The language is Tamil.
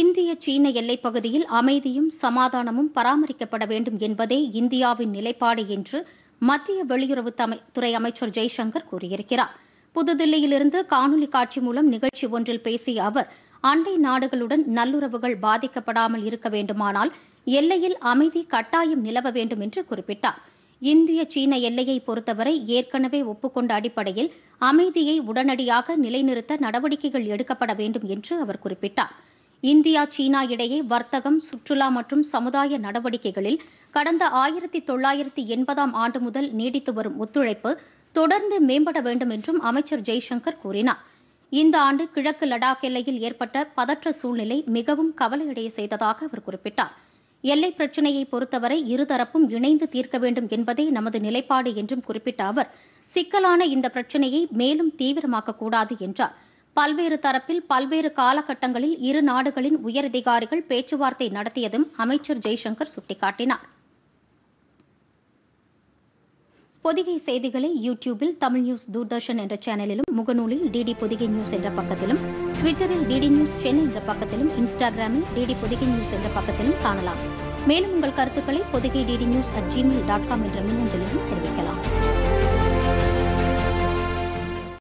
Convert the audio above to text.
இந்திய சீன எல்லைப் பகுதியில் அமைதியும் சமாதானமும் பராமரிக்கப்பட வேண்டும் என்பதே இந்தியாவின் நிலைப்பாடு என்று மத்திய வெளியுறவுத்துறை அமைச்சர் ஜெய்சங்கர் கூறியிருக்கிறார் புதுதில்லியிலிருந்து காணொலி காட்சி மூலம் நிகழ்ச்சி ஒன்றில் பேசிய அவர் அண்டை நாடுகளுடன் நல்லுறவுகள் பாதிக்கப்படாமல் இருக்க வேண்டுமானால் எல்லையில் அமைதி கட்டாயம் நிலவ வேண்டும் என்று குறிப்பிட்டார் இந்திய சீன எல்லையை பொறுத்தவரை ஏற்கனவே ஒப்புக்கொண்ட அடிப்படையில் அமைதியை உடனடியாக நிலைநிறுத்த நடவடிக்கைகள் எடுக்கப்பட வேண்டும் என்று அவர் குறிப்பிட்டார் இந்தியா சீனா இடையே வர்த்தகம் சுற்றுலா மற்றும் சமுதாய நடவடிக்கைகளில் கடந்த ஆயிரத்தி தொள்ளாயிரத்தி எண்பதாம் ஆண்டு முதல் நீடித்து வரும் ஒத்துழைப்பு தொடர்ந்து மேம்பட வேண்டும் என்றும் அமைச்சர் ஜெய்சங்கர் கூறினார் இந்த ஆண்டு கிழக்கு லடாக் எல்லையில் ஏற்பட்ட பதற்ற சூழ்நிலை மிகவும் கவலையடைய செய்ததாக அவர் குறிப்பிட்டார் எல்லை பிரச்சினையை பொறுத்தவரை இருதரப்பும் இணைந்து தீர்க்க வேண்டும் என்பதே நமது நிலைப்பாடு என்றும் குறிப்பிட்ட அவர் சிக்கலான இந்த பிரச்சினையை மேலும் தீவிரமாக்கக்கூடாது என்றார் பல்வேறு தரப்பில் பல்வேறு காலகட்டங்களில் இரு நாடுகளின் உயரதிகாரிகள் பேச்சுவார்த்தை நடத்தியதும் அமைச்சர் ஜெய்சங்கர் சுட்டிக்காட்டினார் பொதிகை செய்திகளை யூடியூபில் தமிழ் நியூஸ் தூர்தர்ஷன் என்ற சேனலிலும் முகநூலில் டிடி பொதிகை நியூஸ் என்ற பக்கத்திலும் ட்விட்டரில் டிடி நியூஸ் சென்னை என்ற பக்கத்திலும் இன்ஸ்டாகிராமில் டிடி பொதிகை நியூஸ் என்ற பக்கத்திலும் காணலாம் மேலும் உங்கள் கருத்துக்களை Podhigai DD news at Gmail dot com என்ற மின்னஞ்சலிலும் தெரிவிக்கலாம்